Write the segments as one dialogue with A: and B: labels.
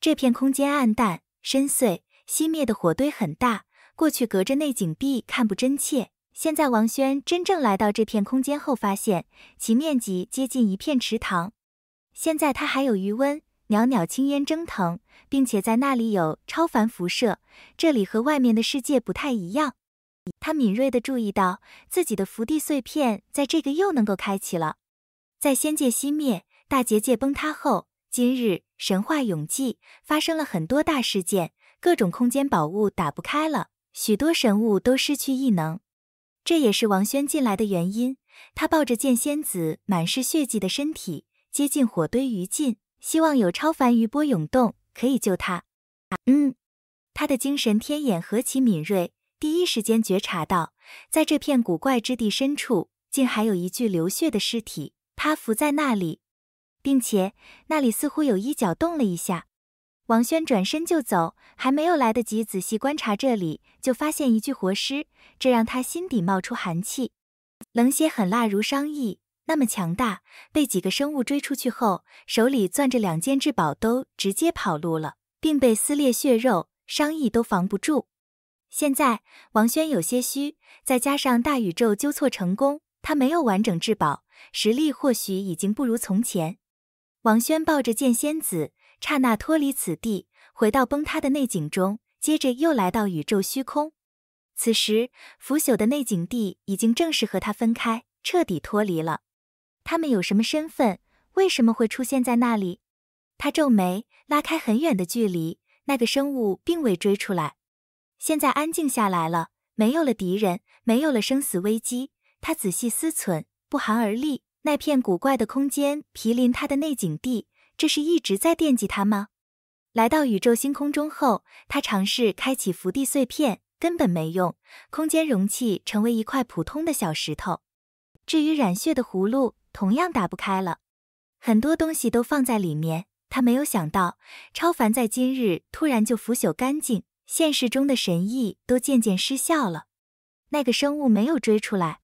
A: 这片空间暗淡深邃，熄灭的火堆很大，过去隔着内景壁看不真切。现在王轩真正来到这片空间后，发现其面积接近一片池塘。现在它还有余温，袅袅青烟蒸腾，并且在那里有超凡辐射。这里和外面的世界不太一样。他敏锐地注意到自己的福地碎片在这个又能够开启了。在仙界熄灭、大结界崩塌后。今日神话永济发生了很多大事件，各种空间宝物打不开了，许多神物都失去异能。这也是王轩进来的原因。他抱着剑仙子满是血迹的身体接近火堆余烬，希望有超凡余波涌动可以救他。嗯，他的精神天眼何其敏锐，第一时间觉察到，在这片古怪之地深处，竟还有一具流血的尸体他伏在那里。并且那里似乎有一角动了一下，王轩转身就走，还没有来得及仔细观察这里，就发现一具活尸，这让他心底冒出寒气。冷血狠辣如商议那么强大，被几个生物追出去后，手里攥着两件至宝都直接跑路了，并被撕裂血肉，商议都防不住。现在王轩有些虚，再加上大宇宙纠错成功，他没有完整至宝，实力或许已经不如从前。黄轩抱着剑仙子，刹那脱离此地，回到崩塌的内景中，接着又来到宇宙虚空。此时，腐朽的内景地已经正式和他分开，彻底脱离了。他们有什么身份？为什么会出现在那里？他皱眉，拉开很远的距离，那个生物并未追出来。现在安静下来了，没有了敌人，没有了生死危机。他仔细思忖，不寒而栗。那片古怪的空间毗邻他的内景地，这是一直在惦记他吗？来到宇宙星空中后，他尝试开启福地碎片，根本没用。空间容器成为一块普通的小石头。至于染血的葫芦，同样打不开了。很多东西都放在里面，他没有想到，超凡在今日突然就腐朽干净，现实中的神意都渐渐失效了。那个生物没有追出来。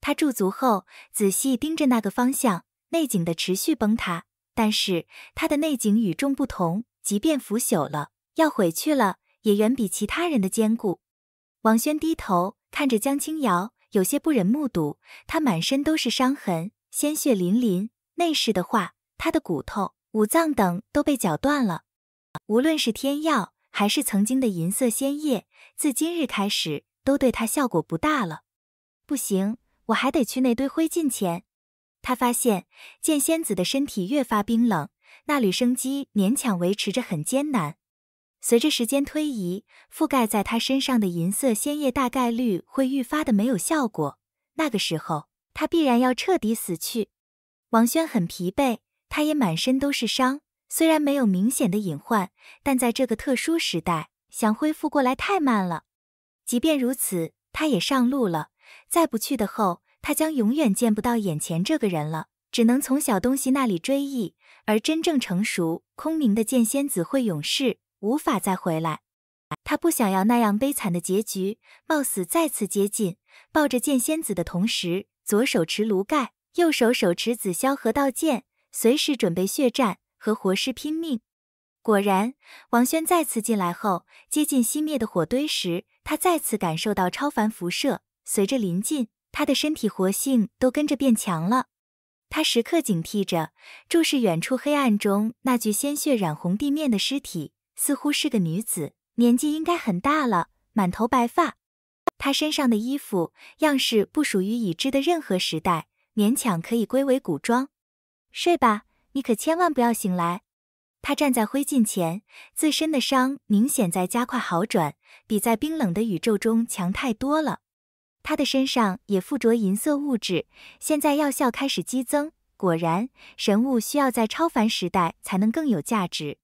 A: 他驻足后，仔细盯着那个方向，内景的持续崩塌，但是他的内景与众不同，即便腐朽了，要毁去了，也远比其他人的坚固。王轩低头看着江青瑶，有些不忍目睹，他满身都是伤痕，鲜血淋淋。内时的话，他的骨头、五脏等都被绞断了。无论是天药还是曾经的银色仙液，自今日开始，都对他效果不大了。不行。我还得去那堆灰烬前。他发现剑仙子的身体越发冰冷，那缕生机勉强维持着，很艰难。随着时间推移，覆盖在他身上的银色仙叶大概率会愈发的没有效果。那个时候，他必然要彻底死去。王轩很疲惫，他也满身都是伤。虽然没有明显的隐患，但在这个特殊时代，想恢复过来太慢了。即便如此，他也上路了。再不去的后，他将永远见不到眼前这个人了，只能从小东西那里追忆。而真正成熟、空明的剑仙子会永世无法再回来。他不想要那样悲惨的结局，冒死再次接近，抱着剑仙子的同时，左手持炉盖，右手手持紫霄河道剑，随时准备血战和活尸拼命。果然，王轩再次进来后，接近熄灭的火堆时，他再次感受到超凡辐射。随着临近，他的身体活性都跟着变强了。他时刻警惕着，注视远处黑暗中那具鲜血染红地面的尸体，似乎是个女子，年纪应该很大了，满头白发。她身上的衣服样式不属于已知的任何时代，勉强可以归为古装。睡吧，你可千万不要醒来。他站在灰烬前，自身的伤明显在加快好转，比在冰冷的宇宙中强太多了。他的身上也附着银色物质，现在药效开始激增。果然，神物需要在超凡时代才能更有价值。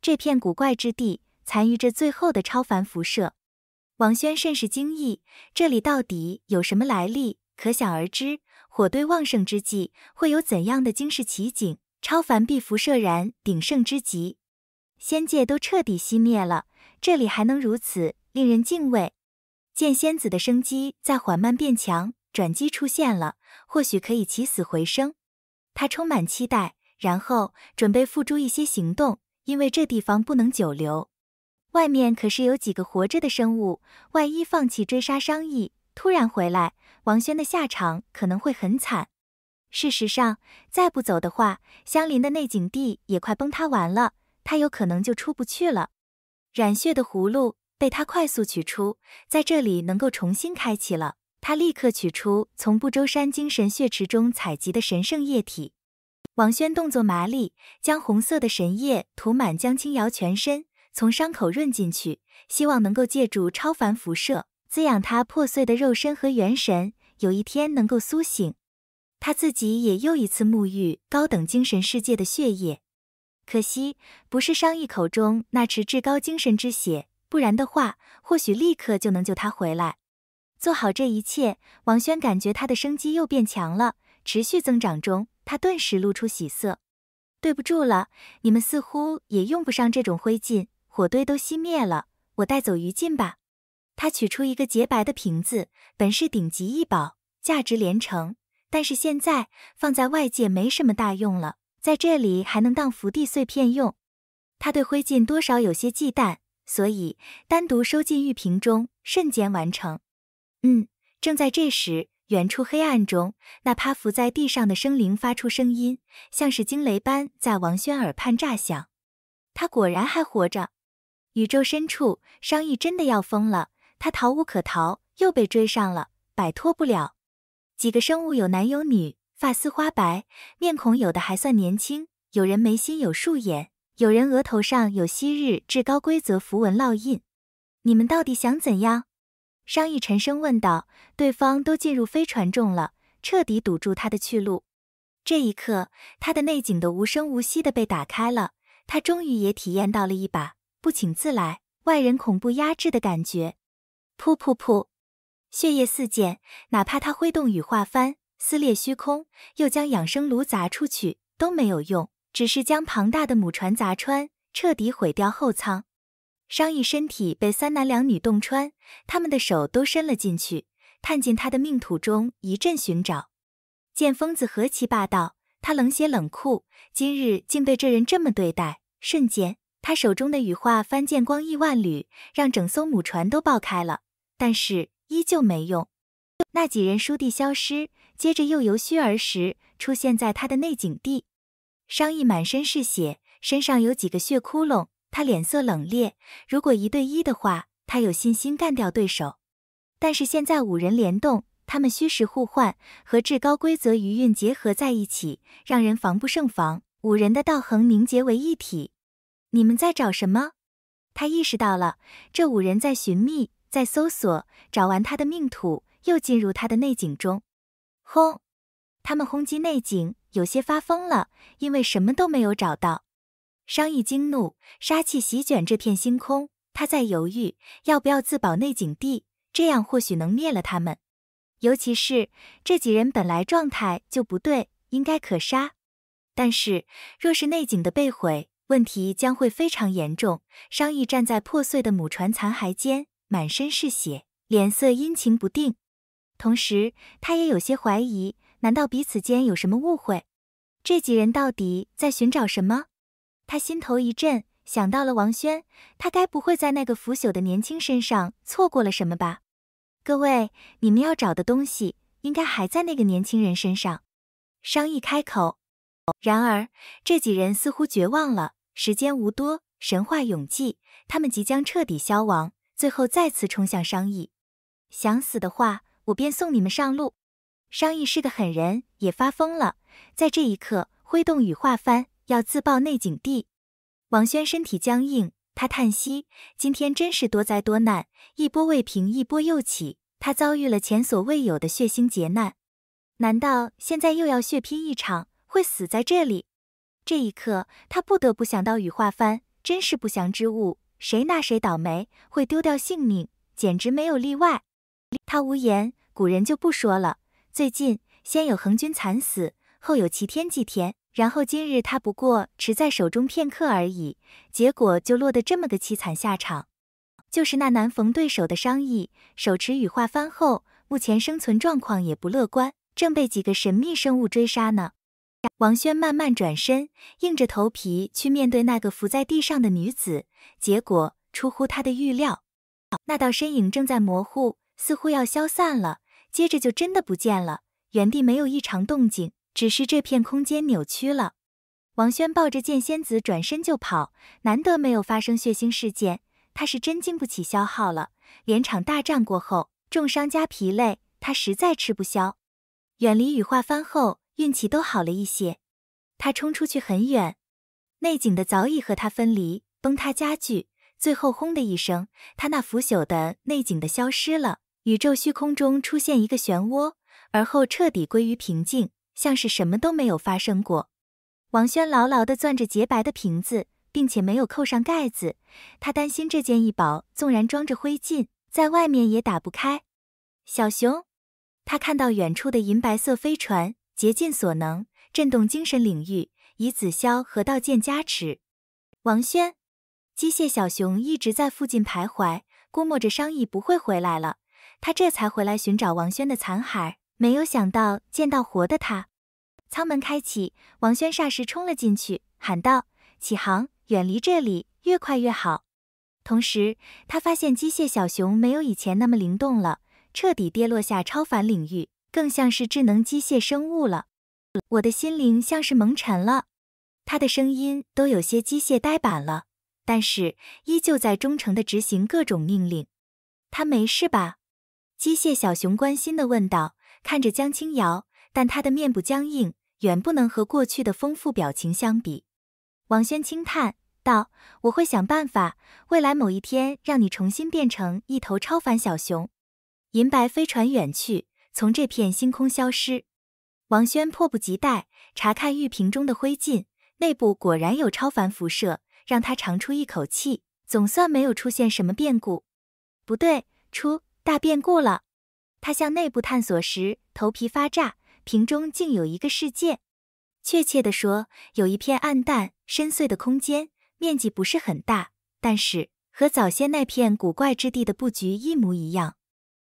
A: 这片古怪之地残余着最后的超凡辐射，王轩甚是惊异，这里到底有什么来历？可想而知，火堆旺盛之际会有怎样的惊世奇景？超凡必辐射燃鼎盛之极，仙界都彻底熄灭了，这里还能如此，令人敬畏。剑仙子的生机在缓慢变强，转机出现了，或许可以起死回生。他充满期待，然后准备付诸一些行动，因为这地方不能久留。外面可是有几个活着的生物，万一放弃追杀商议，突然回来，王轩的下场可能会很惨。事实上，再不走的话，相邻的内景地也快崩塌完了，他有可能就出不去了。染血的葫芦。被他快速取出，在这里能够重新开启了。他立刻取出从不周山精神血池中采集的神圣液体。王轩动作麻利，将红色的神液涂满江青瑶全身，从伤口润进去，希望能够借助超凡辐射滋养他破碎的肉身和元神，有一天能够苏醒。他自己也又一次沐浴高等精神世界的血液，可惜不是商议口中那池至高精神之血。不然的话，或许立刻就能救他回来。做好这一切，王轩感觉他的生机又变强了，持续增长中。他顿时露出喜色。对不住了，你们似乎也用不上这种灰烬，火堆都熄灭了。我带走余烬吧。他取出一个洁白的瓶子，本是顶级异宝，价值连城，但是现在放在外界没什么大用了，在这里还能当福地碎片用。他对灰烬多少有些忌惮。所以单独收进玉瓶中，瞬间完成。嗯，正在这时，远处黑暗中那趴伏在地上的生灵发出声音，像是惊雷般在王轩耳畔炸响。他果然还活着。宇宙深处，商议真的要疯了。他逃无可逃，又被追上了，摆脱不了。几个生物有男有女，发丝花白，面孔有的还算年轻，有人眉心有竖眼。有人额头上有昔日至高规则符文烙印，你们到底想怎样？商议沉声问道。对方都进入飞船中了，彻底堵住他的去路。这一刻，他的内景的无声无息的被打开了，他终于也体验到了一把不请自来、外人恐怖压制的感觉。噗噗噗，血液四溅，哪怕他挥动羽化幡撕裂虚空，又将养生炉砸出去，都没有用。只是将庞大的母船砸穿，彻底毁掉后舱。商议身体被三男两女洞穿，他们的手都伸了进去，探进他的命土中一阵寻找。见疯子何其霸道，他冷血冷酷，今日竟被这人这么对待，瞬间他手中的羽化翻剑光亿万缕，让整艘母船都爆开了，但是依旧没用。那几人倏地消失，接着又由虚而实，出现在他的内景地。商议满身是血，身上有几个血窟窿，他脸色冷冽。如果一对一的话，他有信心干掉对手。但是现在五人联动，他们虚实互换，和至高规则余韵结合在一起，让人防不胜防。五人的道恒凝结为一体。你们在找什么？他意识到了，这五人在寻觅，在搜索，找完他的命土，又进入他的内景中。轰！他们轰击内景。有些发疯了，因为什么都没有找到。商议惊怒，杀气席卷这片星空。他在犹豫，要不要自保内景地，这样或许能灭了他们。尤其是这几人本来状态就不对，应该可杀。但是若是内景的被毁，问题将会非常严重。商议站在破碎的母船残骸间，满身是血，脸色阴晴不定。同时，他也有些怀疑。难道彼此间有什么误会？这几人到底在寻找什么？他心头一震，想到了王轩，他该不会在那个腐朽的年轻身上错过了什么吧？各位，你们要找的东西应该还在那个年轻人身上。商议开口，然而这几人似乎绝望了。时间无多，神话永寂，他们即将彻底消亡。最后再次冲向商议，想死的话，我便送你们上路。商议是个狠人，也发疯了，在这一刻挥动羽化幡要自爆内景地。王轩身体僵硬，他叹息：今天真是多灾多难，一波未平，一波又起。他遭遇了前所未有的血腥劫难，难道现在又要血拼一场，会死在这里？这一刻，他不得不想到羽化幡真是不祥之物，谁拿谁倒霉，会丢掉性命，简直没有例外。他无言，古人就不说了。最近，先有恒君惨死，后有齐天祭天，然后今日他不过持在手中片刻而已，结果就落得这么个凄惨下场。就是那难逢对手的商议，手持羽化幡后，目前生存状况也不乐观，正被几个神秘生物追杀呢。王轩慢慢转身，硬着头皮去面对那个伏在地上的女子，结果出乎他的预料，那道身影正在模糊，似乎要消散了。接着就真的不见了，原地没有异常动静，只是这片空间扭曲了。王轩抱着剑仙子转身就跑，难得没有发生血腥事件，他是真经不起消耗了。连场大战过后，重伤加疲累，他实在吃不消。远离羽化幡后，运气都好了一些。他冲出去很远，内景的早已和他分离，崩塌加剧，最后轰的一声，他那腐朽的内景的消失了。宇宙虚空中出现一个漩涡，而后彻底归于平静，像是什么都没有发生过。王轩牢牢地攥着洁白的瓶子，并且没有扣上盖子。他担心这件异宝纵然装着灰烬，在外面也打不开。小熊，他看到远处的银白色飞船，竭尽所能震动精神领域，以紫霄和道剑加持。王轩，机械小熊一直在附近徘徊，估摸着商议不会回来了。他这才回来寻找王轩的残骸，没有想到见到活的他。舱门开启，王轩霎时冲了进去，喊道：“起航，远离这里，越快越好。”同时，他发现机械小熊没有以前那么灵动了，彻底跌落下超凡领域，更像是智能机械生物了。我的心灵像是蒙尘了，他的声音都有些机械呆板了，但是依旧在忠诚地执行各种命令。他没事吧？机械小熊关心地问道，看着江青瑶，但他的面部僵硬，远不能和过去的丰富表情相比。王轩轻叹道：“我会想办法，未来某一天让你重新变成一头超凡小熊。”银白飞船远去，从这片星空消失。王轩迫不及待查看玉瓶中的灰烬，内部果然有超凡辐射，让他长出一口气，总算没有出现什么变故。不对，出。大变故了！他向内部探索时，头皮发炸。瓶中竟有一个世界，确切地说，有一片暗淡深邃的空间，面积不是很大，但是和早先那片古怪之地的布局一模一样。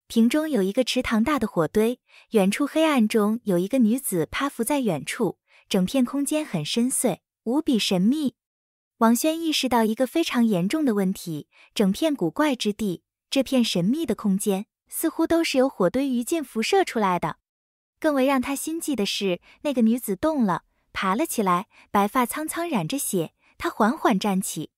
A: 瓶中有一个池塘大的火堆，远处黑暗中有一个女子趴伏在远处。整片空间很深邃，无比神秘。王轩意识到一个非常严重的问题：整片古怪之地。这片神秘的空间似乎都是由火堆余烬辐射出来的。更为让他心悸的是，那个女子动了，爬了起来，白发苍苍，染着血，她缓缓站起。